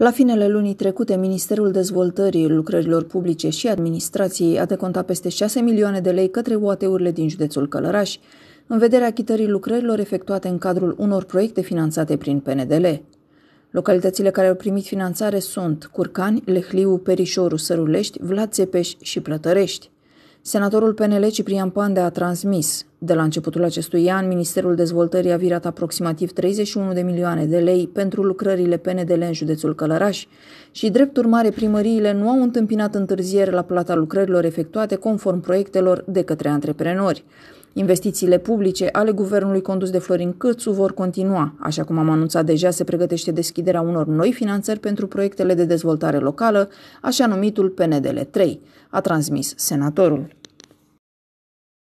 La finele lunii trecute, Ministerul Dezvoltării Lucrărilor Publice și Administrației a decontat peste 6 milioane de lei către UAT-urile din județul Călăraș, în vederea achitării lucrărilor efectuate în cadrul unor proiecte finanțate prin PNDL. Localitățile care au primit finanțare sunt Curcani, Lehliu, Perișoru, Sărulești, Vlad Țepeș și Plătărești. Senatorul PNL Ciprian Pandea a transmis. De la începutul acestui an, Ministerul Dezvoltării a virat aproximativ 31 de milioane de lei pentru lucrările PNDL în județul Călăraș și, drept urmare, primăriile nu au întâmpinat întârziere la plata lucrărilor efectuate conform proiectelor de către antreprenori. Investițiile publice ale guvernului condus de Florin Câțu vor continua. Așa cum am anunțat deja, se pregătește deschiderea unor noi finanțări pentru proiectele de dezvoltare locală, așa numitul PNDL 3, a transmis senatorul.